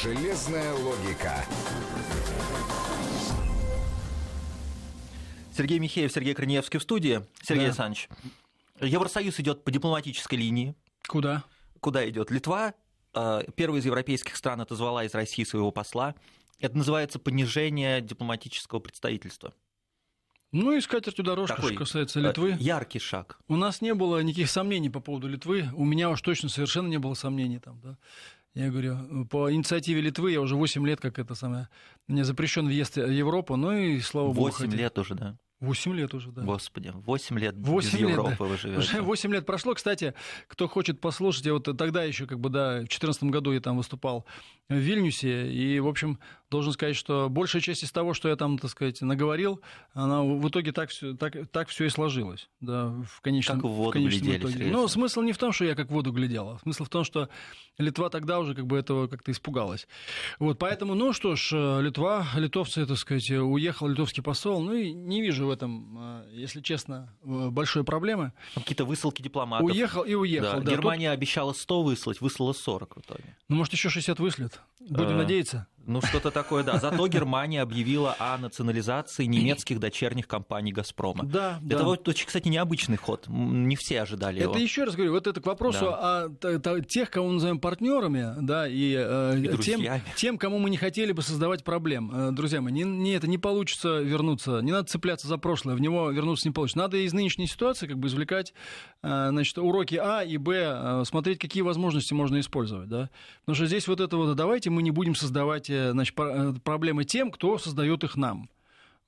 Железная логика. Сергей Михеев, Сергей Корнеевский в студии. Сергей да. Александрович, Евросоюз идет по дипломатической линии. Куда? Куда идет? Литва, а, первая из европейских стран, отозвала из России своего посла. Это называется понижение дипломатического представительства. Ну и скатертью дорожка, Такой, что касается э, Литвы. Яркий шаг. У нас не было никаких сомнений по поводу Литвы. У меня уж точно совершенно не было сомнений там, да. Я говорю, «Э, по инициативе Литвы я уже 8 лет, как это самое, мне запрещен въезд в Европу, ну и слава 8 богу. 8 лет уже, да. 8 лет уже, да. Господи, 8 лет 8 без лет, Европы да. вы живете. Уже 8 лет прошло. Кстати, кто хочет послушать, я вот тогда еще, как бы, да, в 2014 году я там выступал в Вильнюсе, и, в общем, должен сказать, что большая часть из того, что я там, так сказать, наговорил, она в итоге так все, так, так все и сложилось. Да, в конечном, как в воду в конечном глядели, итоге. Серьезно. Но смысл не в том, что я как в воду глядел, а смысл в том, что Литва тогда уже как бы этого как-то испугалась. Вот, поэтому, ну что ж, э, Литва, литовцы, так сказать, э, уехал литовский посол, ну и не вижу в этом, а, если честно, э, большой проблемы. Ну, какие-то высылки дипломатов. Уехал и уехал. Да. Да. Германия Тут... обещала 100 выслать, выслала 40 в итоге. Ну, может, еще 60 выслят. Будем а... надеяться. Ну, что-то такое, да. Зато Германия объявила о национализации немецких дочерних компаний «Газпрома». Да, Это вот очень, кстати, необычный ход. Не все ожидали это его. Это еще раз говорю, вот это к вопросу да. о тех, кого мы называем партнерами, да, и, э, и тем, тем, кому мы не хотели бы создавать проблем. Э, друзья мои, не, не, это не получится вернуться, не надо цепляться за прошлое, в него вернуться не получится. Надо из нынешней ситуации как бы извлекать э, значит, уроки А и Б, смотреть, какие возможности можно использовать, да. Потому что здесь вот это вот, «А давайте мы не будем создавать Э, значит, э, проблемы тем, кто создает их нам.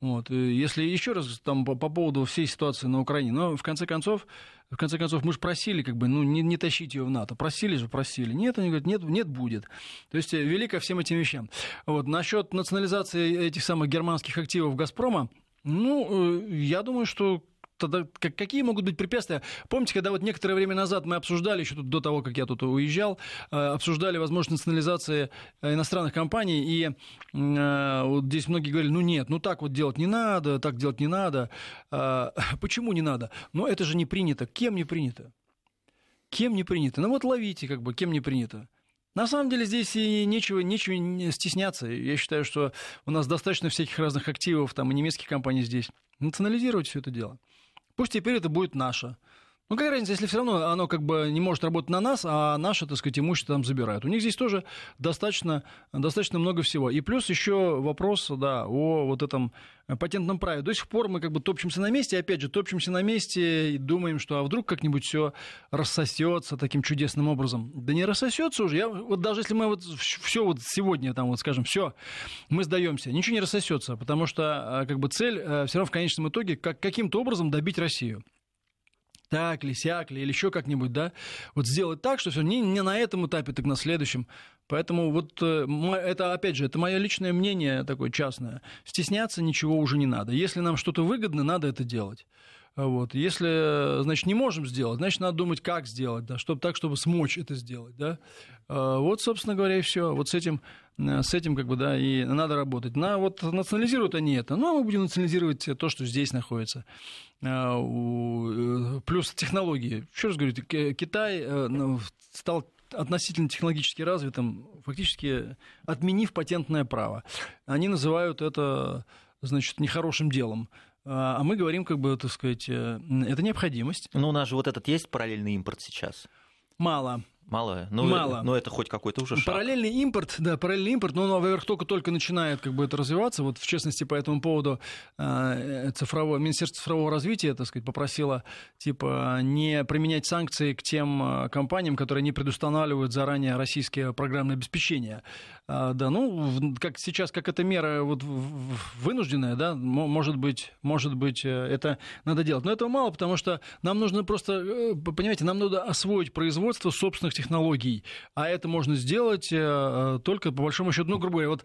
Вот. Э, если еще раз там, по, по поводу всей ситуации на Украине, но в конце концов, в конце концов, мы же просили, как бы, ну, не, не тащить ее в НАТО. Просили же, просили. Нет, они говорят, нет, нет, будет. То есть, велико всем этим вещам. Вот. Насчет национализации этих самых германских активов «Газпрома», ну, я думаю, что тогда какие могут быть препятствия? Помните, когда вот некоторое время назад мы обсуждали, еще тут до того, как я тут уезжал, э, обсуждали возможность национализации э, иностранных компаний, и э, вот здесь многие говорили, ну нет, ну так вот делать не надо, так делать не надо. А, почему не надо? Но это же не принято. Кем не принято? Кем не принято? Ну вот ловите, как бы, кем не принято. На самом деле здесь и нечего, нечего стесняться. Я считаю, что у нас достаточно всяких разных активов, там и немецких компаний здесь. Национализировать все это дело. Пусть теперь это будет наше. Ну, какая разница, если все равно оно как бы не может работать на нас, а наше, так сказать, имущество там забирают. У них здесь тоже достаточно, достаточно много всего. И плюс еще вопрос, да, о вот этом патентном праве. До сих пор мы как бы топчемся на месте, опять же, топчемся на месте и думаем, что а вдруг как-нибудь все рассосется таким чудесным образом. Да не рассосется уже. Я, вот даже если мы вот все вот сегодня там вот скажем, все, мы сдаемся, ничего не рассосется, потому что а, как бы цель э, все равно в конечном итоге как, каким-то образом добить Россию так ли, сяк ли, или еще как-нибудь, да, вот сделать так, что все не, не на этом этапе, так на следующем. Поэтому вот э, это, опять же, это мое личное мнение такое частное. Стесняться ничего уже не надо. Если нам что-то выгодно, надо это делать. Вот. Если, значит, не можем сделать, значит, надо думать, как сделать, да, чтобы так, чтобы смочь это сделать, да. А, вот, собственно говоря, и все. Вот с этим, э, с этим, как бы, да, и надо работать. На, вот национализируют они это. Ну, а мы будем национализировать то, что здесь находится. А, Плюс технологии. Еще раз говорю, Китай э, ну, стал относительно технологически развитым, фактически отменив патентное право. Они называют это, значит, нехорошим делом. А, а мы говорим, как бы, так сказать, э, это необходимость. Но ну, у нас же вот этот есть параллельный импорт сейчас. Мало. Мало. Ну, Мало. Но ну, это хоть какой-то уже шаг. Параллельный импорт, да, параллельный импорт, но, ну, во-первых, только-только начинает как бы это развиваться. Вот, в частности, по этому поводу а, э, цифровое, Министерство цифрового развития, так сказать, попросило, типа, не применять санкции к тем а, компаниям, которые не предустанавливают заранее российские программные обеспечения. А, да, ну, как сейчас, как эта мера вот вынужденная, да, может быть, может быть, э, это надо делать. Но этого мало, потому что нам нужно просто, э, понимаете, нам надо освоить производство собственных технологий, а это можно сделать э, э, только по большому счету, ну, грубо говоря, вот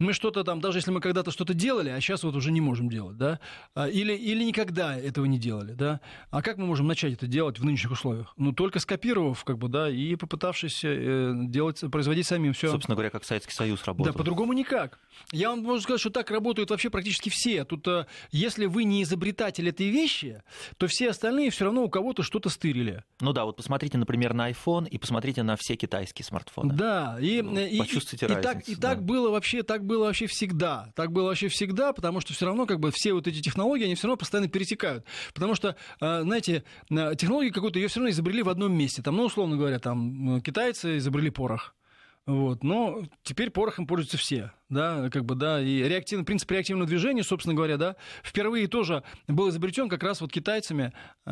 мы что-то там, даже если мы когда-то что-то делали, а сейчас вот уже не можем делать, да, а, или, или никогда этого не делали, да, а как мы можем начать это делать в нынешних условиях? Ну, только скопировав, как бы, да, и попытавшись э, делать, производить самим все. Собственно говоря, как Советский Союз работал. Да, по-другому никак. Я вам могу сказать, что так работают вообще практически все. Тут, э, если вы не изобретатель этой вещи, то все остальные все равно у кого-то что-то стырили. Ну да, вот посмотрите, например, на iPhone и посмотрите на все китайские смартфоны. Да, и, ну, э, Почувствуйте и, разницу, и так, и так было вообще, так было вообще всегда. Так было вообще всегда, потому что все равно как бы все вот эти технологии, они все равно постоянно перетекают. Потому что, э, знаете, э, технологии какую-то ее все равно изобрели в одном месте. Там, ну, условно говоря, там э, китайцы изобрели порох. Вот. Но теперь порохом пользуются все да, как бы, да, и реактивный, принцип реактивного движения, собственно говоря, да, впервые тоже был изобретен как раз вот китайцами, э,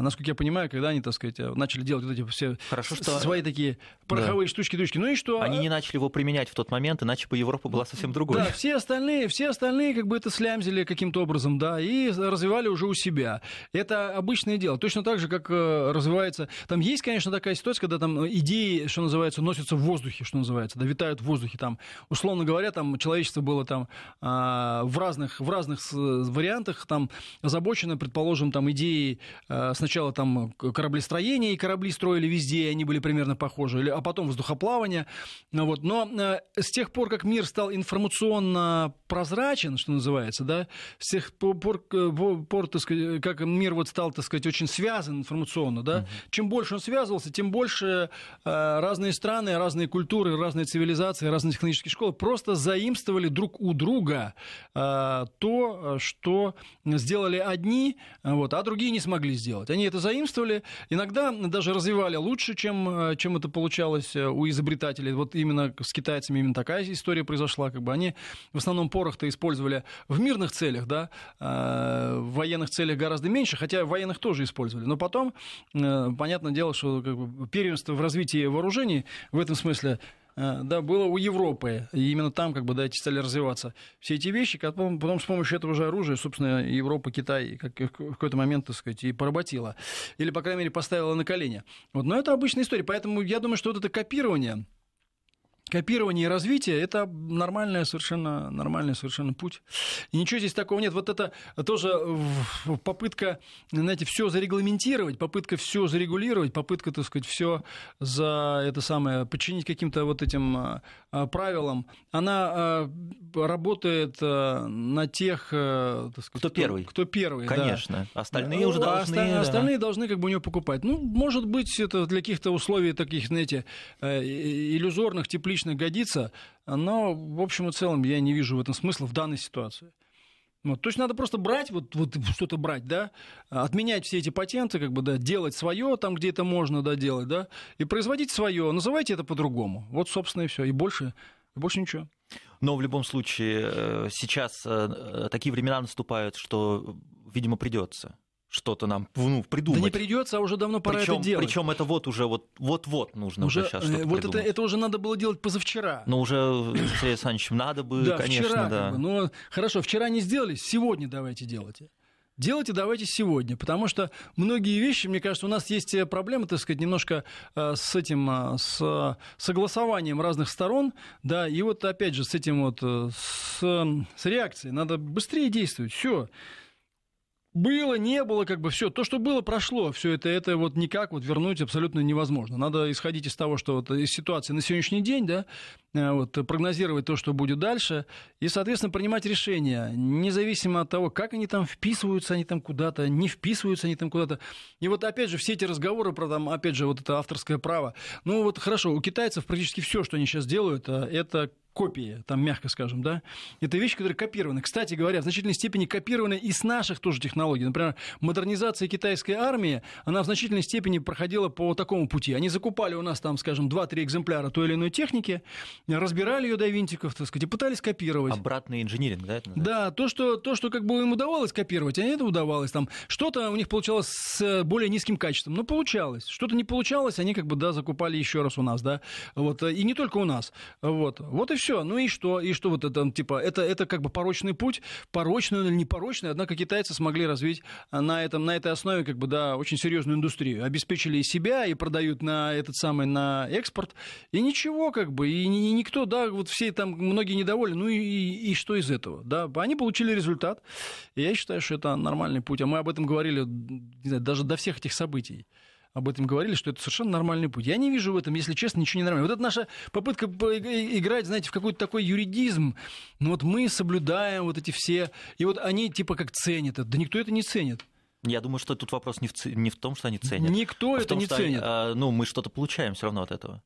насколько я понимаю, когда они, так сказать, начали делать вот эти все Хорошо, что... свои такие пороховые да. штучки-дучки, ну и что? Они не начали его применять в тот момент, иначе бы Европа была совсем другой. Да, все остальные, все остальные как бы это слямзили каким-то образом, да, и развивали уже у себя. Это обычное дело, точно так же, как э, развивается, там есть, конечно, такая ситуация, когда там идеи, что называется, носятся в воздухе, что называется, да, витают в воздухе, там, условно говоря, говоря, там человечество было там а, в разных, в разных э, вариантах, там озабочено, предположим, там идеи э, сначала там кораблестроения, и корабли строили везде, и они были примерно похожи, или, а потом воздухоплавание. Ну вот. Но э, с тех пор, как мир стал информационно прозрачен, что называется, да, с тех пор, пор так сказать, как мир вот стал, так сказать, очень связан информационно, да, угу. чем больше он связывался, тем больше разные страны, разные культуры, разные цивилизации, разные технические школы просто просто заимствовали друг у друга э, то, э, что сделали одни, э, вот, а другие не смогли сделать. Они это заимствовали, иногда даже развивали лучше, чем, э, чем это получалось у изобретателей. Вот именно с китайцами именно такая история произошла. Как бы они в основном порох-то использовали в мирных целях, да, э, в военных целях гораздо меньше, хотя военных тоже использовали. Но потом, э, понятное дело, что как бы, первенство в развитии вооружений в этом смысле Э, да, было у Европы. И именно там как бы, да, эти стали развиваться. Все эти вещи, потом, потом с помощью этого же оружия, собственно, Европа, Китай как, э, в какой-то момент, так сказать, и поработила. Или, по крайней мере, поставила на колени. Вот, но это обычная история. Поэтому я думаю, что вот это копирование Копирование и развитие – это нормальный совершенно, нормальный совершенно путь. И ничего здесь такого нет. Вот это тоже попытка, знаете, все зарегламентировать, попытка все зарегулировать, попытка, так сказать, все за это самое, подчинить каким-то вот этим а, а, правилам. Она а, работает на тех, так сказать, кто, кто первый. Кто первый, Конечно. Ну, да. Остальные уже должны. Остальные да. должны как бы у нее покупать. Ну, может быть, это для каких-то условий таких, знаете, э, иллюзорных, тепличных частично годится, но, в общем и целом, я не вижу в этом смысла в данной ситуации. Вот. То есть надо просто брать, вот, вот что-то брать, да, отменять все эти патенты, как бы, да, делать свое там, где это можно, да, делать, да, и производить свое, называйте это по-другому. Вот, собственно, и все, и больше, и больше ничего. Но в любом случае э, сейчас э, такие времена наступают, что, видимо, придется что-то нам ну, придумать. Да не придется, а уже давно пора причем, это делать. Причем это вот уже вот вот вот нужно уже, уже сейчас э, что-то вот придумать. это это уже надо было делать позавчера. Но уже э, Сергей Александрович, надо бы, да, конечно, вчера, да. Как бы, но ну, хорошо, вчера не сделали, сегодня давайте делайте. Делайте давайте сегодня, потому что многие вещи, мне кажется, у нас есть э, проблемы, так сказать, немножко с этим, с согласованием разных сторон, да, и вот опять же с этим вот, с, с реакцией, надо быстрее действовать, все было, не было, как бы все. То, что было, прошло. Все это, это вот никак вот вернуть абсолютно невозможно. Надо исходить из того, что вот э, из ситуации на сегодняшний день, да, э, вот, э, прогнозировать то, что будет дальше, и, соответственно, принимать решения, независимо от того, как они там вписываются, они там куда-то, не вписываются они там куда-то. И вот, опять же, все эти разговоры про, там, опять же, вот это авторское право. Ну, вот хорошо, у китайцев практически все, что они сейчас делают, это копии, там, мягко скажем, да, это вещи, которые копированы. Кстати говоря, в значительной степени копированы и с наших тоже технологий. Например, модернизация китайской армии, она в значительной степени проходила по такому пути. Они закупали у нас там, скажем, 2-3 экземпляра той или иной техники, разбирали ее до винтиков, так сказать, и пытались копировать. Обратный инжиниринг, да? да, то что, то, что как бы им удавалось копировать, а это удавалось. Там что-то у них получалось с э, более низким качеством, но ну, получалось. Что-то не получалось, они как бы, да, закупали еще раз у нас, да. Вот, э, и не только у нас. Вот, вот и все. Ну и что? И что вот это, типа, это, это как бы порочный путь, порочный или не порочный, однако китайцы смогли развить а, на, этом, на этой основе, как бы, да, очень серьезную индустрию. Обеспечили и себя, и продают на этот самый, на экспорт, и ничего, как бы, и, и никто, да, вот все там, многие недовольны, ну и, и, и что из этого, да? Они получили результат, и я считаю, что это нормальный путь, а мы об этом говорили, не знаю, даже до всех этих событий об этом говорили, что это совершенно нормальный путь. Я не вижу в этом, если честно, ничего не нормального. Вот это наша попытка э, э, играть, знаете, в какой-то такой юридизм. Ну вот мы соблюдаем вот эти все, и вот они типа как ценят это. Да никто это не ценит. Я думаю, что тут вопрос не в, не в том, что они ценят. Никто а это том, не ценит. Они, а, ну, мы что-то получаем все равно от этого.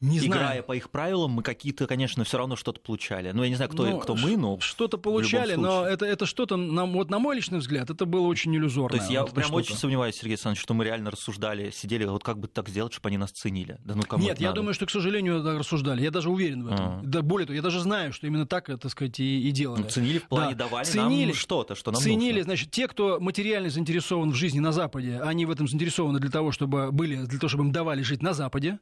Не Играя знаю. по их правилам, мы какие-то, конечно, все равно что-то получали. Ну, я не знаю, кто, ну, кто мы, но... Что-то получали, но это, это что-то, на, вот на мой личный взгляд, это было очень иллюзорно. То есть я прям очень сомневаюсь, Сергей Александрович, что мы реально рассуждали, сидели, вот как бы так сделать, чтобы они нас ценили. Да ну кому Нет, я надо? думаю, что, к сожалению, это рассуждали. Я даже уверен в этом. А-а-а. Да, более того, я даже знаю, что именно так, так сказать, и, и делали. Ну, ценили в плане, да. давали ценили, нам что-то, что нам Ценили, нужно. значит, те, кто материально заинтересован в жизни на Западе, они в этом заинтересованы для того, чтобы были, для того, чтобы им давали жить на Западе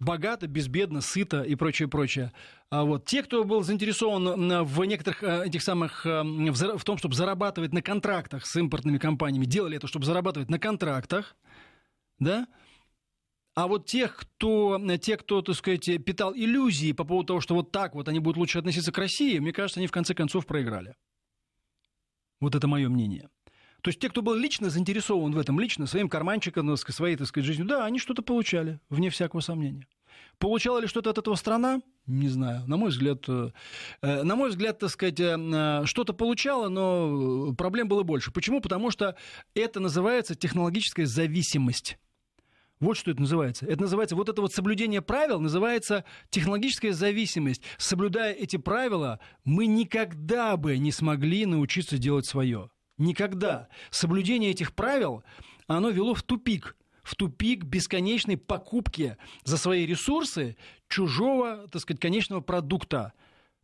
богато, безбедно, сыто и прочее, прочее. А вот. Те, кто был заинтересован в некоторых э, этих самых, э, в том, чтобы зарабатывать на контрактах с импортными компаниями, делали это, чтобы зарабатывать на контрактах, да, а вот тех, кто, э, те, кто, так сказать, питал иллюзии по поводу того, что вот так вот они будут лучше относиться к России, мне кажется, они в конце концов проиграли. Вот это мое мнение. То есть те, кто был лично заинтересован в этом, лично своим карманчиком, своей, так сказать, жизнью, да, они что-то получали, вне всякого сомнения. Получала ли что-то от этого страна? Не знаю. На мой взгляд, э, э, на мой взгляд, так сказать, э, что-то получала, но проблем было больше. Почему? Потому что это называется технологическая зависимость. Вот что это называется. Это называется, вот это вот соблюдение правил называется технологическая зависимость. Соблюдая эти правила, мы никогда бы не смогли научиться делать свое. Никогда. Соблюдение этих правил, оно вело в тупик в тупик бесконечной покупки за свои ресурсы чужого, так сказать, конечного продукта.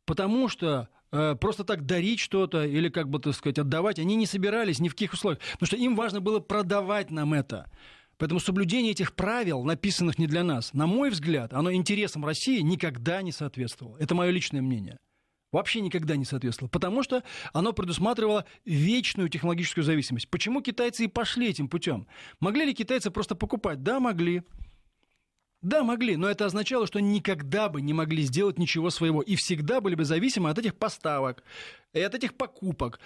Потому что э, просто так дарить что-то или, как бы, так сказать, отдавать, они не собирались ни в каких условиях. Потому что им важно было продавать нам это. Поэтому соблюдение этих правил, написанных не для нас, на мой взгляд, оно интересам России никогда не соответствовало. Это мое личное мнение. Вообще никогда не соответствовало, потому что оно предусматривало вечную технологическую зависимость. Почему китайцы и пошли этим путем? Могли ли китайцы просто покупать? Да, могли. Да, могли, но это означало, что никогда бы не могли сделать ничего своего и всегда были бы зависимы от этих поставок и от этих покупок.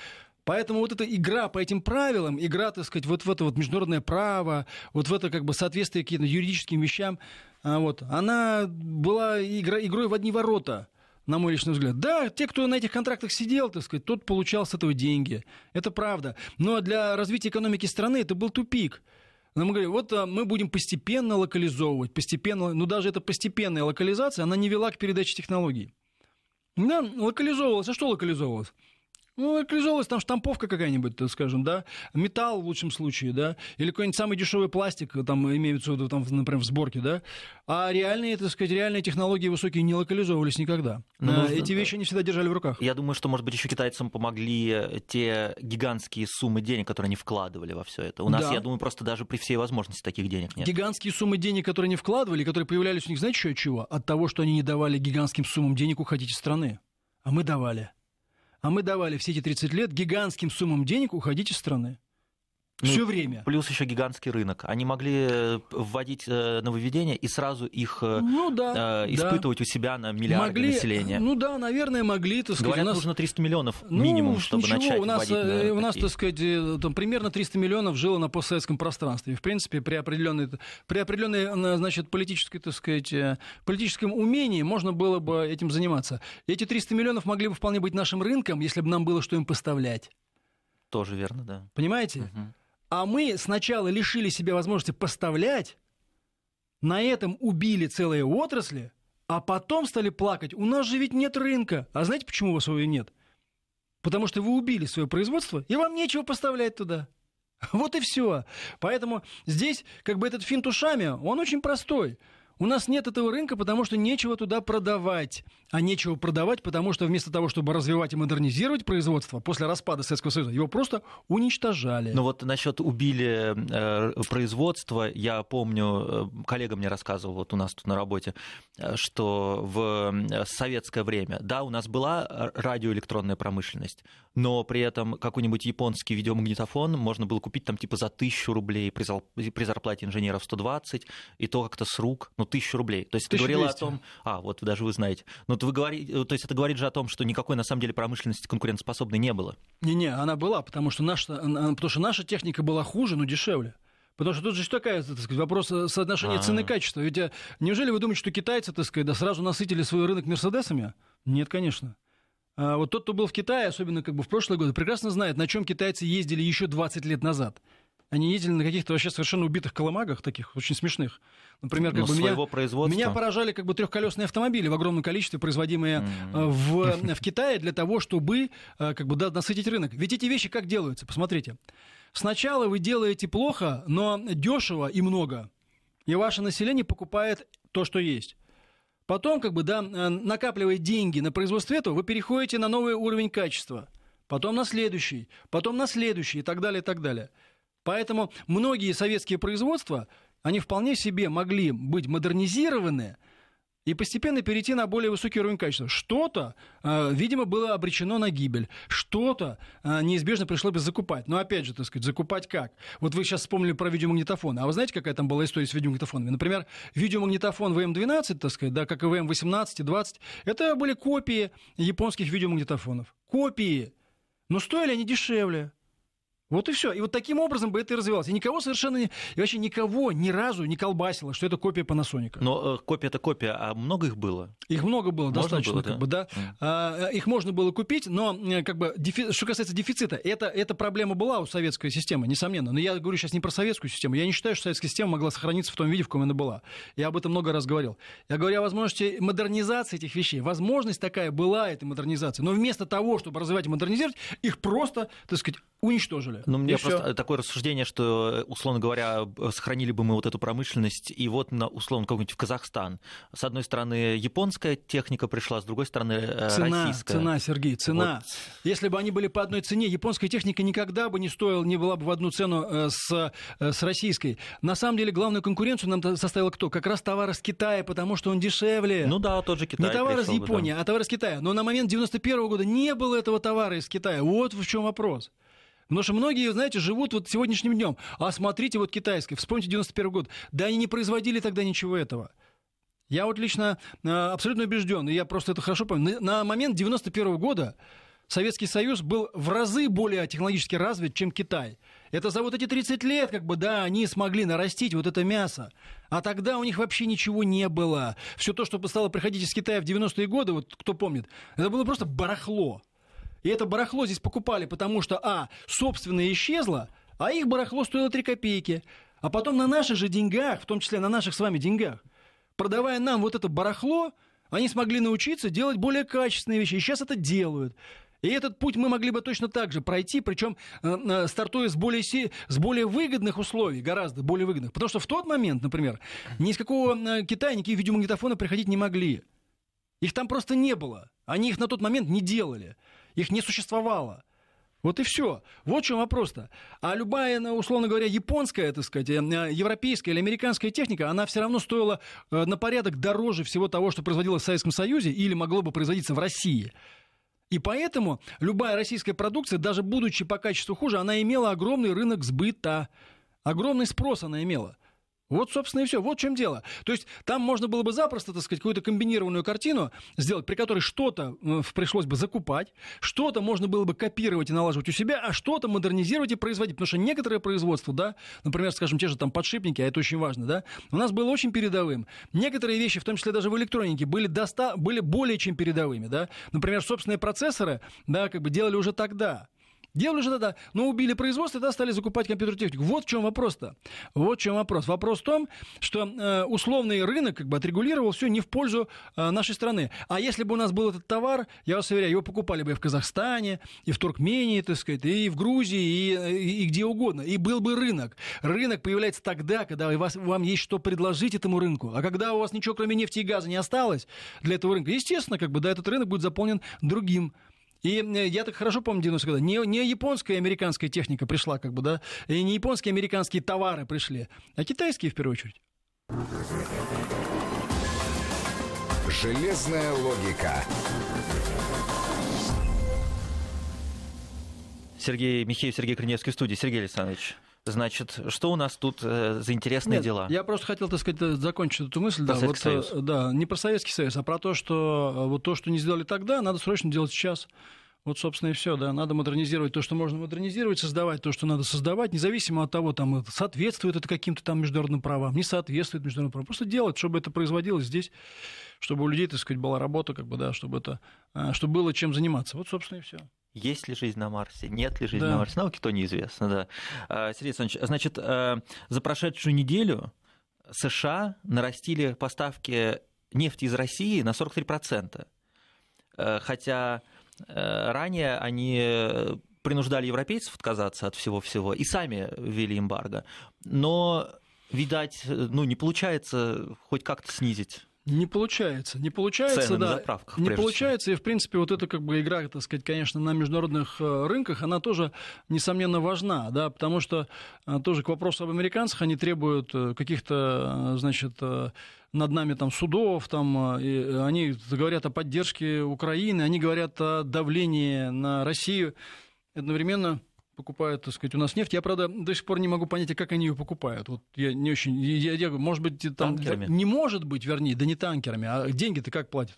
Поэтому вот эта игра по этим правилам, игра, так сказать, вот в это вот международное право, вот в это как бы соответствие каким-то юридическим вещам, а вот, она была игра, игрой в одни ворота – на мой личный взгляд. Да, те, кто на этих контрактах сидел, так сказать, тот получал с этого деньги. Это правда. Но для развития экономики страны это был тупик. Но мы говорим, вот а, мы будем постепенно локализовывать, постепенно, ну даже эта постепенная локализация, она не вела к передаче технологий. Да, локализовывалась. А что локализовывалось? Ну, оклежалась там штамповка какая-нибудь, скажем, да, металл в лучшем случае, да, или какой-нибудь самый дешевый пластик, э, там, имеется в виду, там, например, в сборке, да, а реальные, так сказать, реальные технологии высокие не локализовывались никогда. Но нужно... Э, эти вещи они всегда держали в руках. Я думаю, что, может быть, еще китайцам помогли э, те гигантские суммы денег, которые они вкладывали во все это. У нас, да. я думаю, просто даже при всей возможности таких денег нет. Гигантские суммы денег, которые они вкладывали, которые появлялись у них, знаете, еще от чего? От того, что они не давали гигантским суммам денег уходить из страны. А мы давали. А мы давали все эти 30 лет гигантским суммам денег уходить из страны. Ну, Все время. Плюс еще гигантский рынок. Они могли э, вводить э, нововведения и сразу их э, ну, да, э, испытывать да. у себя на миллиарды могли, населения. Ну да, наверное, могли. Так сказать, Говорят, нас... нужно 300 миллионов ну, минимум, ну, чтобы ничего, начать у нас, вводить, наверное, У нас, такие. так сказать, там, примерно 300 миллионов жило на постсоветском пространстве. В принципе, при определенной, при определенной значит, политической, так сказать, политическом умении можно было бы этим заниматься. Эти 300 миллионов могли бы вполне быть нашим рынком, если бы нам было что им поставлять. Тоже верно, да. Понимаете? Угу. А мы сначала лишили себя возможности поставлять, на этом убили целые отрасли, а потом стали плакать. У нас же ведь нет рынка. А знаете, почему у вас его нет? Потому что вы убили свое производство, и вам нечего поставлять туда. Вот и все. Поэтому здесь как бы этот финт ушами, он очень простой. У нас нет этого рынка, потому что нечего туда продавать. А нечего продавать, потому что вместо того, чтобы развивать и модернизировать производство, после распада Советского Союза его просто уничтожали. Ну вот насчет убили э, производство, я помню, э, коллега мне рассказывал вот у нас тут на работе, э, что в э, советское время, да, у нас была радиоэлектронная промышленность, но при этом какой-нибудь японский видеомагнитофон можно было купить там типа за тысячу рублей при зарплате инженеров 120, и то как-то с рук, ну, тысячу рублей. То есть это ты о том... А, вот даже вы знаете. Но вы говорите... То есть это говорит же о том, что никакой на самом деле промышленности конкурентоспособной не было. Не-не, она была, потому что, наша, потому что наша техника была хуже, но дешевле. Потому что тут же такая, так сказать, вопрос э, соотношения А-а-а. цены и качества. Ведь э, неужели вы думаете, что китайцы, так сказать, да, сразу насытили свой рынок Мерседесами? Нет, конечно. А, вот тот, кто был в Китае, особенно как бы в прошлые годы, прекрасно знает, на чем китайцы ездили еще 20 лет назад. Они ездили на каких-то вообще совершенно убитых коломагах, таких очень смешных. Например, как Но ну, бы меня, производства. меня поражали как бы трехколесные автомобили в огромном количестве, производимые mm-hmm. в, э, в Китае для того, чтобы э, как бы да, насытить рынок. Ведь эти вещи как делаются? Посмотрите. Сначала вы делаете плохо, но дешево и много. И ваше население покупает то, что есть. Потом, как бы, да, э, накапливая деньги на производство этого, вы переходите на новый уровень качества. Потом на следующий, потом на следующий и так далее, и так далее. Поэтому многие советские производства, они вполне себе могли быть модернизированы – и постепенно перейти на более высокий уровень качества. Что-то, э, видимо, было обречено на гибель, что-то э, неизбежно пришлось бы закупать. Но опять же, так сказать, закупать как? Вот вы сейчас вспомнили про видеомагнитофон. А вы знаете, какая там была история с видеомагнитофонами? Например, видеомагнитофон ВМ-12, так сказать, да, как и ВМ-18 и 20, это были копии японских видеомагнитофонов. Копии. Но стоили они дешевле. Вот и все. И вот таким образом бы это и развивалось. И никого совершенно не, и вообще никого ни разу не колбасило, что это копия Панасоника. Но э, копия это копия, а много их было? Их много было, можно достаточно, было, да? как бы, да. Mm. А, э, их можно было купить, но э, как бы дефи... что касается дефицита, это, эта проблема была у советской системы, несомненно. Но я говорю сейчас не про советскую систему. Я не считаю, что советская система могла сохраниться в том виде, в каком она была. Я об этом много раз говорил. Я говорю о возможности модернизации этих вещей. Возможность такая была этой модернизации. Но вместо того, чтобы развивать и модернизировать, их просто, так сказать, уничтожили. Э, ну, мне Еще... просто такое рассуждение, что, э, условно говоря, сохранили бы мы вот эту промышленность, и вот, на, условно, какой-нибудь в Казахстан. С одной стороны, японская техника пришла, с другой стороны, э, цена, российская. Цена, Сергей, цена. Вот. Если бы они были по одной цене, японская техника никогда бы не стоила, не была бы в одну цену с, с российской. На самом деле, главную конкуренцию нам составила кто? Как раз товар из Китая, потому что он дешевле. Ну да, тот же Китай. Не товар из Японии, бы, да. а товар из Китая. Но на момент 91 года не было этого товара из Китая. Вот в чем вопрос. Потому что многие, знаете, живут вот сегодняшним днем. А смотрите, вот китайский. вспомните 91 год. Да они не производили тогда ничего этого. Я вот лично э, абсолютно убежден, и я просто это хорошо помню. На момент 91 года Советский Союз был в разы более технологически развит, чем Китай. Это за вот эти 30 лет, как бы, да, они смогли нарастить вот это мясо. А тогда у них вообще ничего не было. Все то, что стало приходить из Китая в 90-е годы, вот кто помнит, это было просто барахло. И это барахло здесь покупали, потому что, а, собственное исчезло, а их барахло стоило 3 копейки. А потом на наших же деньгах, в том числе на наших с вами деньгах, продавая нам вот это барахло, они смогли научиться делать более качественные вещи. И сейчас это делают. И этот путь мы могли бы точно так же пройти, причем э, э, стартуя с более, си... с более выгодных условий, гораздо более выгодных. Потому что в тот момент, например, ни из какого э, Китая никакие видеомагнитофоны приходить не могли. Их там просто не было. Они их на тот момент не делали. Их не существовало. Вот и все. Вот в чем вопрос-то. А любая, ну, условно говоря, японская, так сказать, э, э, европейская или американская техника, она все равно стоила э, на порядок дороже всего того, что производилось в Советском Союзе или могло бы производиться в России. И поэтому любая российская продукция, даже будучи по качеству хуже, она имела огромный рынок сбыта. Огромный спрос она имела. Вот, собственно, и все. Вот в чем дело. То есть там можно было бы запросто, так сказать, какую-то комбинированную картину сделать, при которой что-то э, пришлось бы закупать, что-то можно было бы копировать и налаживать у себя, а что-то модернизировать и производить. Потому что некоторое производство, да, например, скажем, те же там подшипники, а это очень важно, да, у нас было очень передовым. Некоторые вещи, в том числе даже в электронике, были, доста... были более чем передовыми, да. Например, собственные процессоры, да, как бы делали уже тогда. Делали же тогда, но убили производство, и тогда стали закупать компьютерную технику. Вот в чем вопрос-то. Вот в чем вопрос. Вопрос в том, что э, условный рынок как бы отрегулировал все не в пользу э, нашей страны. А если бы у нас был этот товар, я вас уверяю, его покупали бы и в Казахстане, и в Туркмении, так сказать, и в Грузии, и, и, э, и где угодно. И был бы рынок. Рынок появляется тогда, когда у вас, вам есть что предложить этому рынку. А когда у вас ничего кроме нефти и газа не осталось для этого рынка, естественно, как бы, да, этот рынок будет заполнен другим и я так хорошо помню 90-е годы. Не, не японская и а американская техника пришла, как бы, да, и не японские и а американские товары пришли, а китайские в первую очередь. Железная логика. Сергей Михеев, Сергей Криневский в студии. Сергей Александрович. Значит, что у нас тут э, за интересные Нет, дела? Я просто хотел, так сказать, закончить эту мысль. да, вот, э, Союз. да, не про Советский Союз, а про то, что э, вот то, что не сделали тогда, надо срочно делать сейчас. Вот, собственно, и все, да. Надо модернизировать то, что можно модернизировать, создавать то, что надо создавать, независимо от того, там, соответствует это каким-то там международным правам, не соответствует международным правам. Просто делать, чтобы это производилось здесь, чтобы у людей, так сказать, была работа, как бы, да, чтобы это, э, чтобы было чем заниматься. Вот, собственно, и все. Есть ли жизнь на Марсе? Нет ли жизни да. на Марсе? Науке то неизвестно, да. А, Сергей Александрович, значит, э, за прошедшую неделю США нарастили поставки нефти из России на 43%. Э, хотя э, ранее они принуждали европейцев отказаться от всего-всего и сами ввели эмбарго. Но, видать, ну, не получается хоть как-то снизить не получается, не получается, Цены да, на заправках, не получается, всего. и в принципе вот эта как бы игра, так сказать, конечно, на международных э, рынках, она тоже несомненно важна, да, потому что э, тоже к вопросу об американцах, они требуют э, каких-то, значит, над нами там судов, там, и они говорят о поддержке Украины, они говорят о давлении на Россию, одновременно покупают, так сказать, у нас нефть. Я, правда, до сих пор не могу понять, а как они ее покупают. Вот я не очень... Я, я, может быть, там... Танкерами. Не может быть, вернее, да не танкерами, а деньги-то как платят?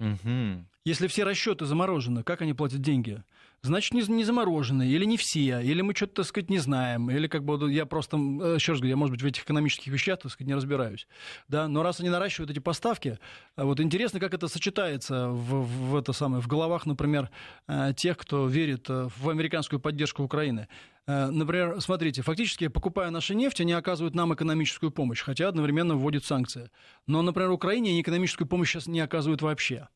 Угу. Если все расчеты заморожены, как они платят деньги? значит, не, не заморожены, или не все, или мы что-то, так сказать, не знаем, или как бы я просто, э, еще раз говорю, я, может быть, в этих экономических вещах, так сказать, не разбираюсь, да, но раз они наращивают эти поставки, э, вот интересно, как это сочетается в, в это самое, в головах, например, э, тех, кто верит в американскую поддержку Украины. Например, смотрите, фактически, покупая нашу нефть, они оказывают нам экономическую помощь, хотя одновременно вводят санкции. Но, например, Украине они экономическую помощь сейчас не оказывают вообще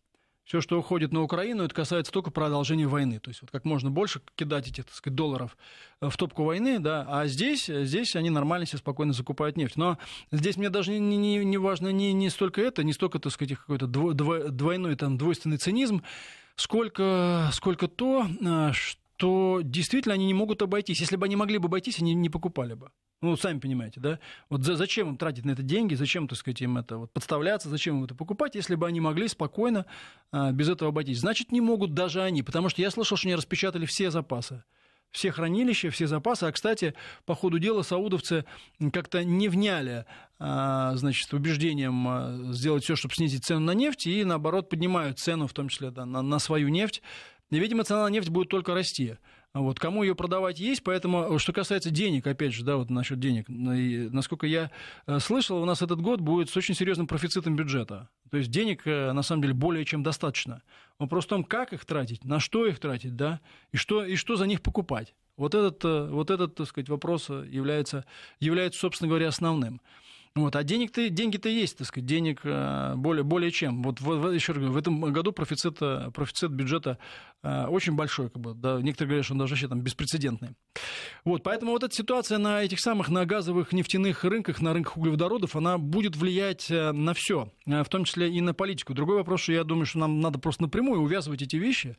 все, что уходит на Украину, это касается только продолжения войны. То есть вот как можно больше кидать этих, так сказать, долларов э, в топку войны, да, а здесь, э, здесь они нормально себе спокойно закупают нефть. Но здесь мне даже не, не, не важно не, не столько это, не столько, так сказать, какой-то дво, двойной там двойственный цинизм, сколько, сколько то, э, что действительно они не могут обойтись. Если бы они могли бы обойтись, они не покупали бы. Ну, сами понимаете, да? Вот за, зачем им тратить на это деньги, зачем, так сказать, им это вот, подставляться, зачем им это покупать, если бы они могли спокойно а, без этого обойтись. Значит, не могут даже они, потому что я слышал, что они распечатали все запасы все хранилища, все запасы. А, кстати, по ходу дела саудовцы как-то не вняли а, значит, убеждением а, сделать все, чтобы снизить цену на нефть, и, наоборот, поднимают цену, в том числе да, на, на свою нефть. И, видимо, цена на нефть будет только расти. Вот, кому ее продавать есть, поэтому, э, что касается денег, опять же, да, вот насчет денег, и, насколько я э, слышал, у нас этот год будет с очень серьезным профицитом бюджета. То есть денег, э, на самом деле, более чем достаточно. Вопрос в том, как их тратить, на что их тратить, да, и что, и что за них покупать. Вот этот, вот этот так сказать, вопрос является, является, собственно говоря, основным. Вот, а денег-то, деньги-то есть, так сказать, денег более, более чем. Вот в, еще раз говорю, в этом году профицит, профицит бюджета Э, очень большой, как бы, да, некоторые говорят, что он даже вообще там беспрецедентный. Вот, поэтому вот эта ситуация на этих самых, на газовых нефтяных рынках, на рынках углеводородов, она будет влиять э, на все, э, в том числе и на политику. Другой вопрос, что я думаю, что нам надо просто напрямую увязывать эти вещи,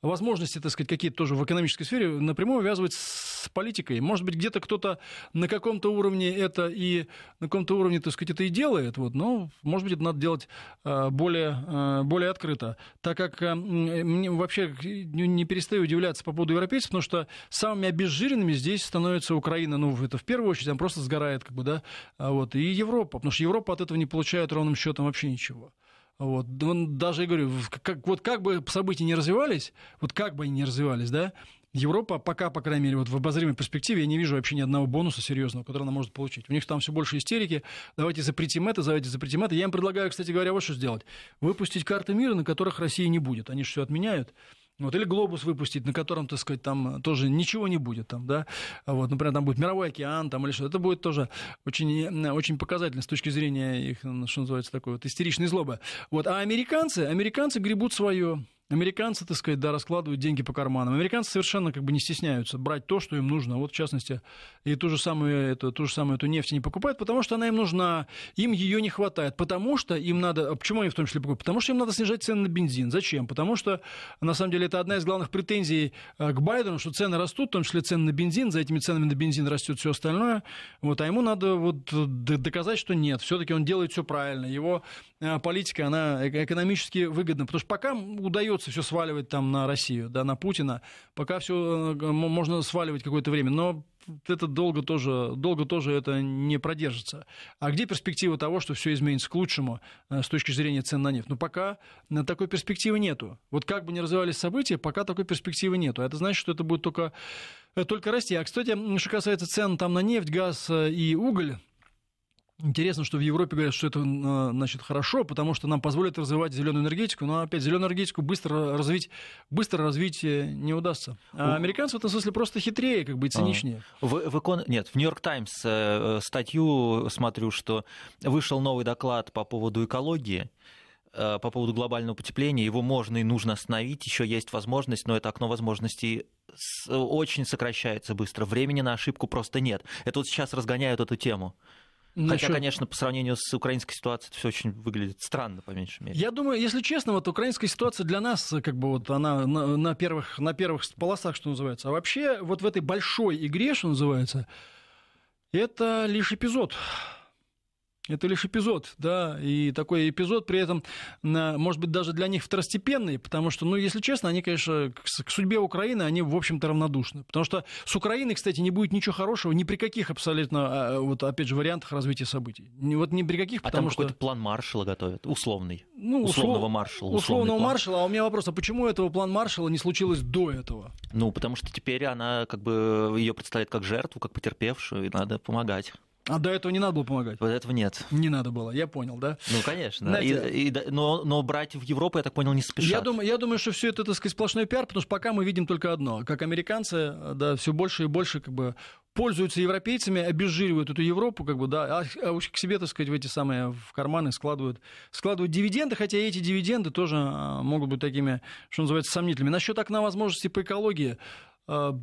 возможности, так сказать, какие-то тоже в экономической сфере, напрямую увязывать с политикой. Может быть, где-то кто-то на каком-то уровне это и на каком-то уровне, так сказать, это и делает, вот, но, может быть, это надо делать более, более открыто. Так как вообще не перестаю удивляться по поводу европейцев, потому что самыми обезжиренными здесь становится Украина. Ну, это в первую очередь, там просто сгорает, как бы, да. А вот. И Европа, потому что Европа от этого не получает ровным счетом вообще ничего. Вот. Даже, я говорю, как, вот как бы события не развивались, вот как бы они не развивались, да, Европа пока, по крайней мере, вот в обозримой перспективе я не вижу вообще ни одного бонуса серьезного, который она может получить. У них там все больше истерики. Давайте запретим это, давайте запретим это. Я им предлагаю, кстати говоря, вот что сделать. Выпустить карты мира, на которых России не будет. Они же все отменяют. Вот, или глобус выпустить, на котором, так сказать, там тоже ничего не будет, там, да, а вот, например, там будет мировой океан, там, или что это будет тоже очень, э, очень показательно с точки зрения их, ну, что называется, такой вот истеричной злобы. Вот, а американцы, американцы гребут свое, Американцы, так сказать, да, раскладывают деньги по карманам. Американцы совершенно как бы не стесняются брать то, что им нужно. Вот, в частности, и ту же самую, эту, ту же самую эту нефть не покупают, потому что она им нужна, им ее не хватает, потому что им надо... А почему они в том числе покупают? Потому что им надо снижать цены на бензин. Зачем? Потому что, на самом деле, это одна из главных претензий э, к Байдену, что цены растут, в том числе цены на бензин, за этими ценами на бензин растет все остальное. Вот, а ему надо вот доказать, что нет, все-таки он делает все правильно. Его э, политика, она экономически выгодна, потому что пока удается придется все сваливать там на Россию, да, на Путина. Пока все э, можно сваливать какое-то время, но это долго тоже, долго тоже это не продержится. А где перспектива того, что все изменится к лучшему э, с точки зрения цен на нефть? Ну, пока э, такой перспективы нету. Вот как бы ни развивались события, пока такой перспективы нету. Это значит, что это будет только, только расти. А, кстати, что касается цен там на нефть, газ и уголь, Интересно, что в Европе говорят, что это э, значит, хорошо, потому что нам позволит развивать зеленую энергетику, но опять зеленую энергетику быстро развить, быстро развить э, не удастся. А американцы в этом смысле просто хитрее, как бы и циничнее. А. В, в икон... Нет, в Нью-Йорк Таймс э, статью смотрю, что вышел новый доклад по поводу экологии по поводу глобального потепления, его можно и нужно остановить, еще есть возможность, но это окно возможностей очень сокращается быстро, времени на ошибку просто нет. Это вот сейчас разгоняют эту тему. Насчет... Хотя, конечно, по сравнению с украинской ситуацией это все очень выглядит странно, по меньшей мере. Я думаю, если честно, вот украинская ситуация для нас, как бы вот она на, на, первых, на первых полосах, что называется. А вообще вот в этой большой игре, что называется, это лишь эпизод. Это лишь эпизод, да, и такой эпизод при этом, может быть, даже для них второстепенный, потому что, ну, если честно, они, конечно, к судьбе Украины, они, в общем-то, равнодушны. Потому что с Украины, кстати, не будет ничего хорошего ни при каких абсолютно, а, а, вот, опять же, вариантах развития событий. Вот ни при каких, а потому там что... какой-то план маршала готовят, условный. Ну, услов... условного маршала. Условного план. маршала, а у меня вопрос, а почему этого план маршала не случилось до этого? Ну, потому что теперь она, как бы, ее представляет как жертву, как потерпевшую, и надо помогать. А до этого не надо было помогать? Вот этого нет. Не надо было, я понял, да? Ну, конечно. Знаете, и, и, но, но брать в Европу, я так понял, не спешат. Я думаю, я думаю, что все это, так сказать, сплошной пиар, потому что пока мы видим только одно. Как американцы, да, все больше и больше как бы пользуются европейцами, обезжиривают эту Европу, как бы, да, а, а уж к себе, так сказать, в эти самые в карманы складывают, складывают дивиденды, хотя эти дивиденды тоже а, могут быть такими, что называется, сомнительными. Насчет окна возможностей по экологии а,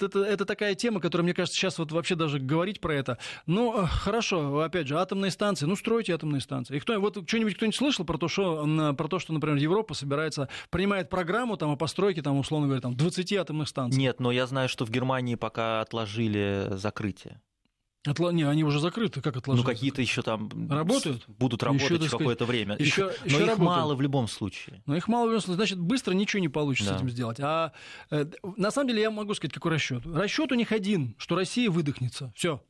это, это такая тема, которая, мне кажется, сейчас вот вообще даже говорить про это. Ну, э, хорошо, опять же, атомные станции. Ну, стройте атомные станции. И кто, вот что-нибудь кто-нибудь слышал про то, что, про то, что, например, Европа собирается, принимает программу там, о постройке, там, условно говоря, там, 20 атомных станций? Нет, но я знаю, что в Германии пока отложили закрытие отло Не, они уже закрыты, как отложились? Ну, какие-то еще там работают? будут работать еще, какое-то время. Еще, еще, но еще их работают. мало в любом случае. Но их мало в любом случае, значит, быстро ничего не получится да. с этим сделать. А э, на самом деле я могу сказать, какой расчет. Расчет у них один, что Россия выдохнется. Все.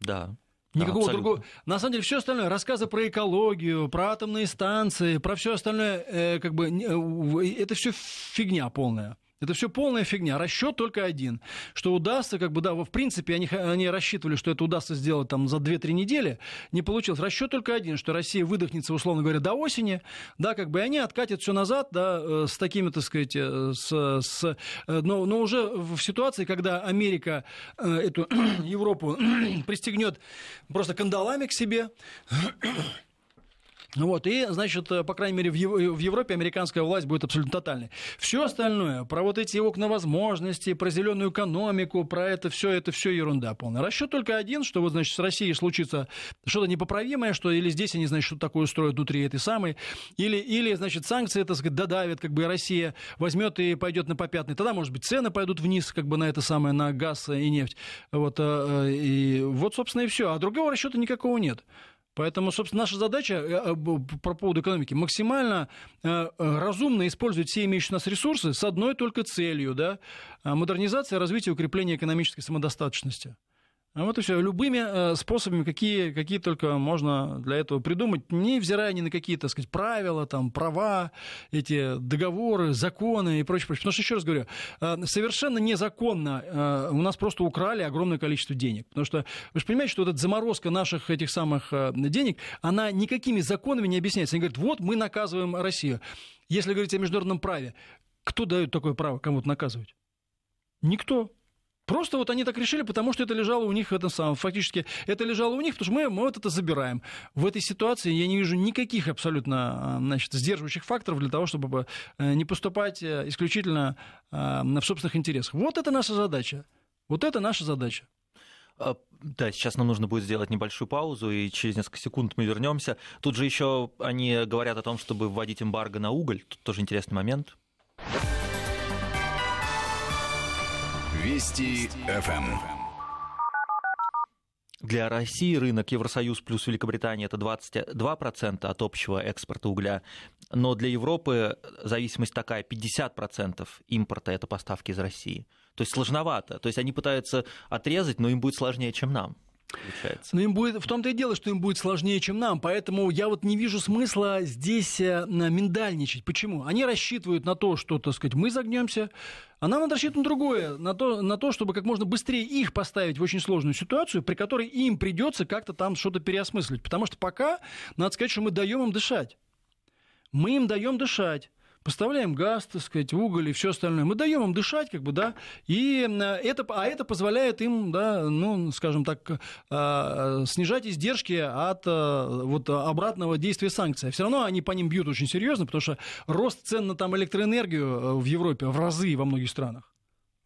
Да. Никакого да, другого. На самом деле, все остальное, рассказы про экологию, про атомные станции, про все остальное, э, как бы э, это все фигня полная. Это все полная фигня. Расчет только один. Что удастся, как бы, да, в принципе, они, они рассчитывали, что это удастся сделать там за 2-3 недели. Не получилось. Расчет только один, что Россия выдохнется, условно говоря, до осени. Да, как бы, и они откатят все назад, да, э, с такими, так сказать, э, с, с, э, но, но уже в ситуации, когда Америка эту Европу пристегнет просто кандалами к себе, ну Вот, и, значит, э, по крайней мере, в, э, в Европе американская власть будет абсолютно тотальной. Все остальное, про вот эти окна возможностей, про зеленую экономику, про это все, это все ерунда полная. Расчет только один, что вот, значит, с Россией случится что-то непоправимое, что или здесь они, значит, что-то такое устроят внутри этой самой, или, или значит, санкции, так сказать, додавят, как бы Россия возьмет и пойдет на попятный. Тогда, может быть, цены пойдут вниз, как бы на это самое, на газ и нефть. Вот, э, и, вот собственно, и все. А другого расчета никакого нет. Поэтому, собственно, наша задача э, э, по поводу экономики максимально э, разумно использовать все имеющиеся у нас ресурсы с одной только целью, да, модернизация, развитие, укрепление экономической самодостаточности. А вот и все. Любыми э, способами, какие, какие только можно для этого придумать, невзирая ни на какие, так сказать, правила, там, права, эти договоры, законы и прочее, прочее. Потому что, еще раз говорю, э, совершенно незаконно э, у нас просто украли огромное количество денег. Потому что вы же понимаете, что вот эта заморозка наших этих самых денег, она никакими законами не объясняется. Они говорят, вот мы наказываем Россию. Если говорить о международном праве, кто дает такое право кому-то наказывать? Никто. Просто вот они так решили, потому что это лежало у них, это самое, фактически, это лежало у них, потому что мы, мы вот это забираем. В этой ситуации я не вижу никаких абсолютно, а, значит, сдерживающих факторов для того, чтобы э, не поступать э, исключительно э, в собственных интересах. Вот это наша задача. Вот это наша задача. А, да, сейчас нам нужно будет сделать небольшую паузу, и через несколько секунд мы вернемся. Тут же еще они говорят о том, чтобы вводить эмбарго на уголь. Тут тоже интересный момент. Вести ФМ. Эм. Для России рынок Евросоюз плюс Великобритания это 22% от общего экспорта угля, но для Европы зависимость такая, 50% импорта это поставки из России. То есть сложновато, то есть они пытаются отрезать, но им будет сложнее, чем нам получается. Но ну, им будет, в том-то и дело, что им будет сложнее, чем нам. Поэтому я вот не вижу смысла здесь э, миндальничать. Почему? Они рассчитывают на то, что, так сказать, мы загнемся, а нам надо рассчитывать на другое, на то, на то, чтобы как можно быстрее их поставить в очень сложную ситуацию, при которой им придется как-то там что-то переосмыслить. Потому что пока, надо сказать, что мы даем им дышать. Мы им даем дышать поставляем газ, так сказать, уголь и все остальное. Мы даем им дышать, как бы, да, и это, а это позволяет им, да, ну, скажем так, а, снижать издержки от э, вот обратного действия санкций. Все равно они по ним бьют очень серьезно, потому что рост цен на там электроэнергию э, в Европе в разы во многих странах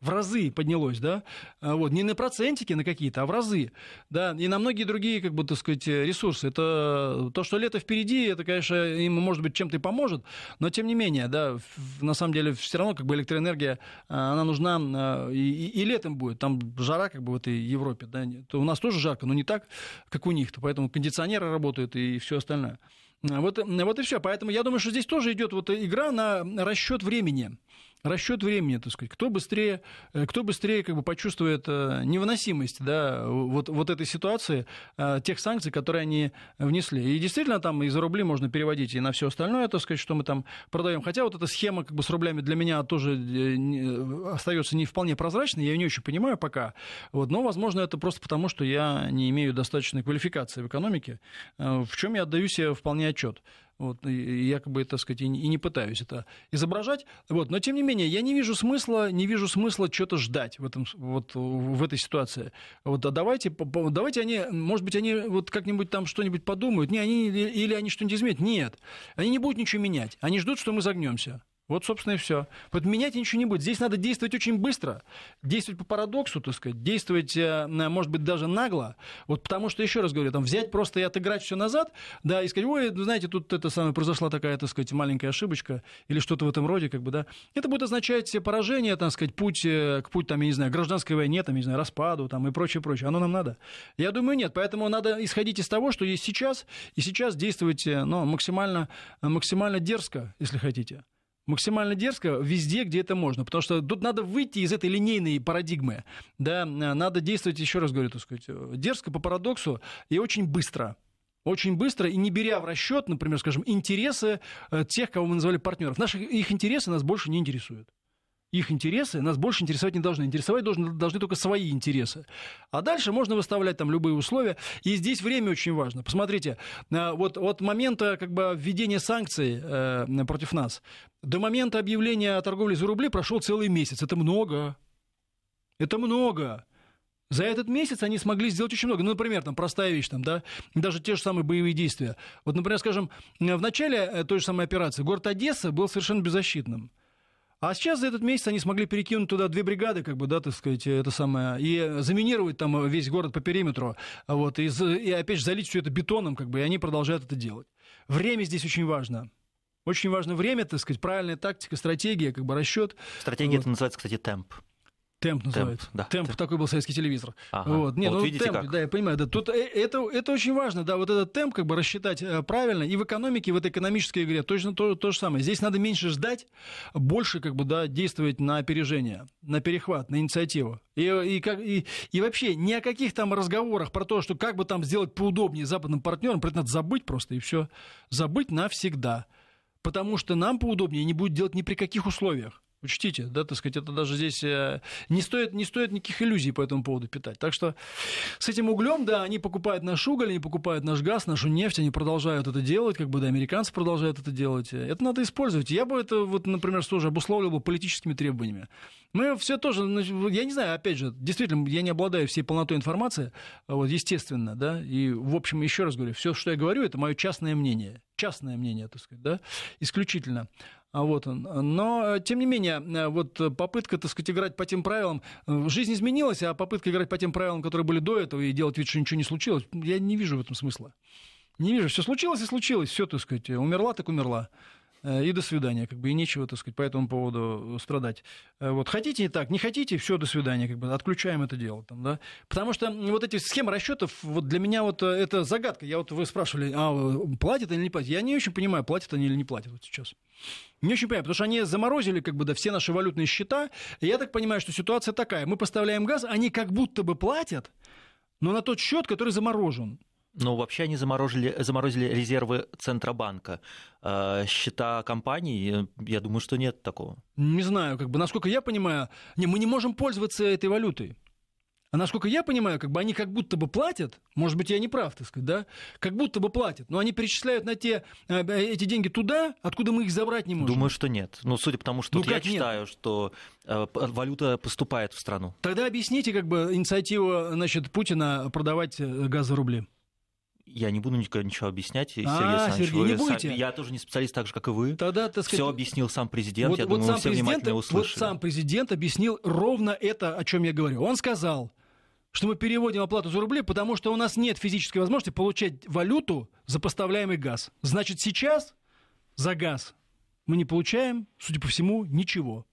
в разы поднялось, да, а, вот, не на процентики на какие-то, а в разы, да, и на многие другие, как бы, так сказать, э, ресурсы. Это то, что лето впереди, это, конечно, им, может быть, чем-то и поможет, но, тем не менее, да, на самом деле, все равно, как бы, электроэнергия, а, она нужна а, и, и, и летом будет, там жара, как бы, в этой Европе, да, то у нас тоже жарко, но не так, как у них, то поэтому кондиционеры работают и все остальное. Вот, вот и все. Поэтому я думаю, что здесь тоже идет вот игра на расчет времени расчет времени, так сказать, кто быстрее, э, кто быстрее как бы почувствует э, невыносимость да, вот, вот этой ситуации, э, тех санкций, которые они внесли. И действительно там и за рубли можно переводить и на все остальное, так сказать, что мы там продаем. Хотя вот эта схема как бы с рублями для меня тоже остается не вполне прозрачной, я ее не очень понимаю пока. Вот, но, возможно, это просто потому, что я не имею достаточной квалификации в экономике, в чем я отдаю себе вполне отчет. Вот, и я как бы, так сказать, и не пытаюсь это изображать. Вот, но тем не менее, я не вижу смысла, не вижу смысла что-то ждать в, этом, вот, в этой ситуации. Вот, а давайте, давайте они, может быть, они вот как-нибудь там что-нибудь подумают, не, они, или они что-нибудь изменят. Нет, они не будут ничего менять. Они ждут, что мы загнемся. Вот, собственно, и все. Вот менять ничего не будет. Здесь надо действовать очень быстро. Действовать по парадоксу, так сказать. Действовать, э, может быть, даже нагло. Вот потому что, еще раз говорю, там взять просто и отыграть все назад, да, и сказать, ой, ну, знаете, тут это самое, произошла такая, так сказать, маленькая ошибочка или что-то в этом роде, как бы, да. Это будет означать поражение, так сказать, путь э, к путь, там, я не знаю, гражданской войне, там, я не знаю, распаду, там, и прочее, прочее. Оно нам надо? Я думаю, нет. Поэтому надо исходить из того, что есть сейчас, и сейчас действовать, ну, максимально, максимально дерзко, если хотите максимально дерзко везде, где это можно. Потому что тут надо выйти из этой линейной парадигмы. Да, надо действовать, еще раз говорю, так сказать, дерзко по парадоксу и очень быстро. Очень быстро и не беря в расчет, например, скажем, интересы э, тех, кого мы называли партнеров. Наши, их интересы нас больше не интересуют их интересы нас больше интересовать не должны. Интересовать должны, должны только свои интересы. А дальше можно выставлять там любые условия. И здесь время очень важно. Посмотрите, э, вот от момента как бы, введения санкций э, против нас до момента объявления о торговле за рубли прошел целый месяц. Это много. Это много. За этот месяц они смогли сделать очень много. Ну, например, там простая вещь, там, да, даже те же самые боевые действия. Вот, например, скажем, э, в начале э, той же самой операции город Одесса был совершенно беззащитным. А сейчас за этот месяц они смогли перекинуть туда две бригады, как бы, да, так сказать, это самое, и заминировать там весь город по периметру, вот, и, и опять же залить все это бетоном, как бы, и они продолжают это делать. Время здесь очень важно. Очень важно время, так сказать, правильная тактика, стратегия, как бы расчет. Стратегия вот. это называется, кстати, темп. Темп называется. Темп, да. Темп, темп. такой был советский телевизор. Ага. Вот. Не, вот ну, видите, темп, как. да, я понимаю. Да. Тут э, это, это очень важно, да, вот этот темп как бы рассчитать э, правильно. И в экономике, в этой экономической игре точно то, то же самое. Здесь надо меньше ждать, больше как бы, да, действовать на опережение, на перехват, на инициативу. И, и, как, и, и вообще ни о каких там разговорах про то, что как бы там сделать поудобнее западным партнерам, про это надо забыть просто и все. Забыть навсегда. Потому что нам поудобнее не будет делать ни при каких условиях. Учтите, да, так сказать, это даже здесь э, не стоит, не стоит никаких иллюзий по этому поводу питать. Так что с этим углем, да, они покупают наш уголь, они покупают наш газ, нашу нефть, они продолжают это делать, как бы, да, американцы продолжают это делать. Это надо использовать. Я бы это, вот, например, тоже обусловливал бы политическими требованиями. Мы все тоже, ну, я не знаю, опять же, действительно, я не обладаю всей полнотой информации, а вот, естественно, да, и, в общем, еще раз говорю, все, что я говорю, это мое частное мнение частное мнение, так сказать, да, исключительно. А вот он. Но, тем не менее, э, вот попытка, так сказать, играть по тем правилам, э, жизнь изменилась, а попытка играть по тем правилам, которые были до этого, и делать вид, что ничего не случилось, я не вижу в этом смысла. Не вижу. Все случилось и случилось. Все, так сказать, умерла так умерла. Э, и до свидания, как бы и нечего, так сказать, по этому поводу э, страдать. Э, вот хотите и так, не хотите, все, до свидания, как бы отключаем это дело, там, да. Потому что вот эти схемы расчетов, вот для меня вот это загадка. Я вот вы спрашивали, а платят или не платят? Я не очень понимаю, платят они или не платят вот сейчас. Не очень понимаю, потому что они заморозили как бы да, все наши валютные счета. И я так понимаю, что ситуация такая. Мы поставляем газ, они как будто бы платят, но на тот счет, который заморожен. Ну, вообще они заморозили, заморозили резервы Центробанка. Э, счета компаний, э, я думаю, что нет такого. Не знаю, как бы, насколько я понимаю, не, мы не можем пользоваться этой валютой. А насколько я понимаю, как бы они как будто бы платят, может быть, я не прав, так сказать, да, как будто бы платят, но они перечисляют на те, э, э, эти деньги туда, откуда мы их забрать не можем. Думаю, что нет. Ну, судя по тому, что ну, вот я нет? читаю, что валюта поступает в страну. Тогда объясните, как бы, инициативу, значит, Путина продавать газ за рубли. Я не буду ничего объяснять, Сергей а, Сергей, не будете. Я тоже не специалист, так же, как и вы. Тогда, так сказать, все объяснил сам президент, вот, я вот думаю, все внимательно услышали. Вот сам президент объяснил ровно это, о чем я говорю. Он сказал, что мы переводим оплату за рубли, потому что у нас нет физической возможности получать валюту за поставляемый газ. Значит, сейчас за газ мы не получаем, судя по всему, ничего.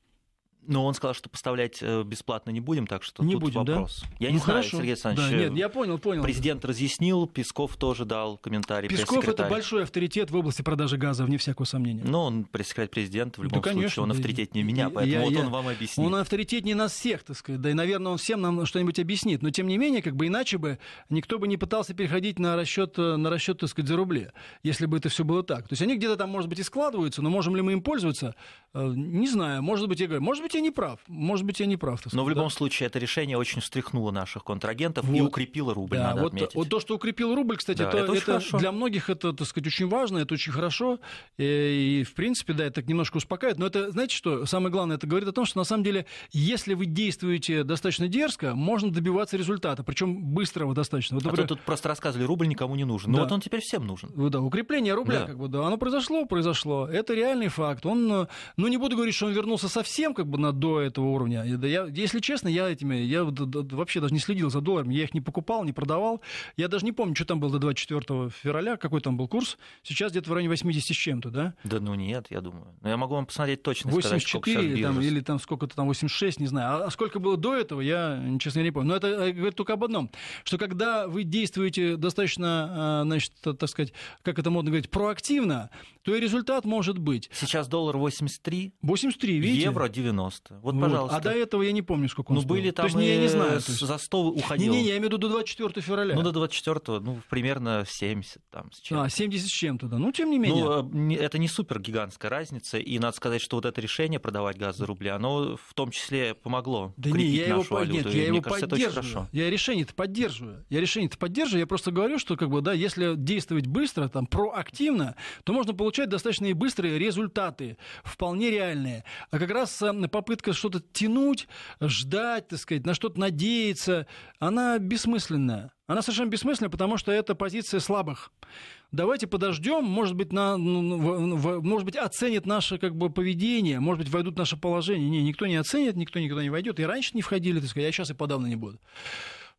Но он сказал, что поставлять э, бесплатно не будем, так что не тут будем, вопрос. Да? Я ну, не знаю, Сергей Александрович. Да, э, нет, я понял, понял. Президент разъяснил, Песков тоже дал комментарий. Песков это большой авторитет в области продажи газа, вне всякого сомнения. Но ну, он пресс президент президента, в любом да, конечно, случае, он авторитетнее я, меня, поэтому я, вот я, он вам объяснит. Он авторитетнее нас всех, так сказать, да и, наверное, он всем нам что-нибудь объяснит. Но, тем не менее, как бы иначе бы никто бы не пытался переходить на расчет, э, на расчет так сказать, за рубли, если бы это все было так. То есть они где-то там, может быть, и складываются, но можем ли мы им пользоваться? Не знаю, может быть, я говорю, может быть, я не прав. Может быть, я не прав. Но в любом да? случае это решение очень встряхнуло наших контрагентов вот. и укрепило рубль, да, надо вот, отметить. Вот то, что укрепил рубль, кстати, да, это, это, это для многих это, так сказать, очень важно, это очень хорошо. И, и в принципе, да, это немножко успокаивает. Но это, знаете что, самое главное, это говорит о том, что на самом деле, если вы действуете достаточно дерзко, можно добиваться результата, причем быстрого достаточно. Вот, а например... А то тут просто рассказывали, рубль никому не нужен. Да. вот он теперь всем нужен. Да, укрепление рубля, да. как бы, да, оно произошло, произошло. Это реальный факт. Он, э, ну, не буду говорить, что он вернулся совсем, как бы, она до этого уровня. Я, если честно, я этими, я вообще даже не следил за долларом, я их не покупал, не продавал. Я даже не помню, что там было до 24 февраля, какой там был курс. Сейчас где-то в районе 80 с чем-то, да? Да ну нет, я думаю. Но я могу вам посмотреть точно. 84 сказать, или, там, или там сколько-то там 86, не знаю. А, а сколько было до этого, я, честно, не помню. Но это э, говорит только об одном, что когда вы действуете достаточно, а, значит, так сказать, как это модно говорить, проактивно, то и результат может быть. Сейчас доллар 83. 83, видите? Евро 90 пожалуйста. Вот, ну, пожалуйста. А до этого я не помню, сколько он Ну, стоил. были там то есть, и... я не знаю, то есть... за 100 уходил. Не-не, я имею в виду до 24 февраля. Ну, до 24, ну, примерно 70 там с чем-то. А, 70 с чем-то, да. Ну, тем не менее. Ну, э, это не супер гигантская разница, и надо сказать, что вот это решение продавать газ за рубли, оно в том числе помогло да не, я нашу его, валюту. Нет, я и, его кажется, поддерживаю. Я решение-то поддерживаю. Я решение-то поддерживаю. Я просто говорю, что как бы, да, если действовать быстро, там, проактивно, то можно получать достаточно и быстрые результаты, вполне реальные. А как раз э, по попытка что-то тянуть, ждать, так сказать, на что-то надеяться, она бессмысленная. Она совершенно бессмысленная, потому что это позиция слабых. Давайте подождем, может быть, на, ну, ну, ну, может быть, оценят наше как бы, поведение, может быть, войдут в наше положение. Не, никто не оценит, никто никуда не войдет. И раньше не входили, так сказать, я а сейчас и подавно не буду.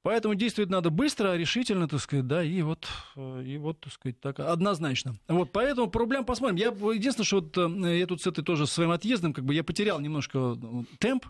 Поэтому действовать надо быстро, решительно, так сказать, да, и вот, э, и вот, так сказать, так однозначно. Вот, поэтому проблем посмотрим. Я, единственное, что вот э, я тут с этой тоже своим отъездом, как бы я потерял немножко э, темп,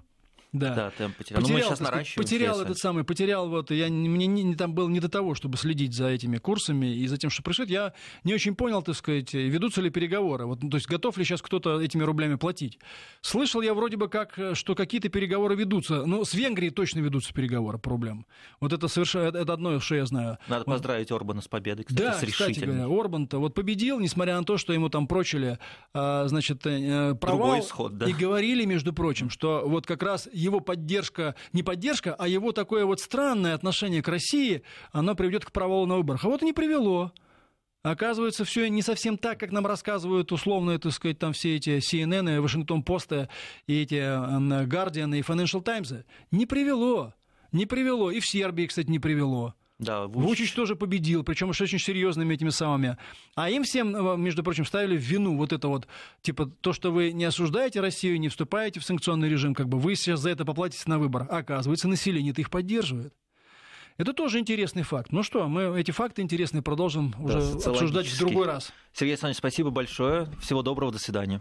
да, да темп потерял. Ну, потерял Но мы сейчас наращиваем. Потерял весы. этот самый, потерял вот, я, мне не, не, там был не до того, чтобы следить за этими курсами и за тем, что происходит. Я не очень понял, так сказать, ведутся ли переговоры, вот, ну, то есть готов ли сейчас кто-то этими рублями платить. Слышал я вроде бы как, что какие-то переговоры ведутся, Ну, с Венгрией точно ведутся переговоры по рублям. Вот это совершенно, это одно, что я знаю. Надо вот. поздравить Орбана с победой, кстати, да, с кстати говоря, Орбан-то вот победил, несмотря на то, что ему там прочили, а, значит, э, э, провал. Другой исход, да. И говорили, между прочим, что вот как раз его поддержка, не поддержка, а его такое вот странное отношение к России, оно приведет к провалу на выборах. А вот и не привело. Оказывается, все не совсем так, как нам рассказывают условно, так сказать, там все эти CNN, Вашингтон Поста и эти Guardian и Financial Times. Не привело. Не привело. И в Сербии, кстати, не привело. Да, Вучич. Ну, Вучич тоже победил, причем уж очень серьезными этими самыми. А им всем, э, между прочим, ставили в вину вот это вот, типа, то, что вы не осуждаете Россию, не вступаете в санкционный режим, как бы вы сейчас за это поплатитесь на выборах. Оказывается, население-то их поддерживает. Это тоже интересный факт. Ну что, мы эти факты интересные продолжим да, уже обсуждать в другой раз. Сергей Александрович, спасибо большое. Всего доброго, до свидания.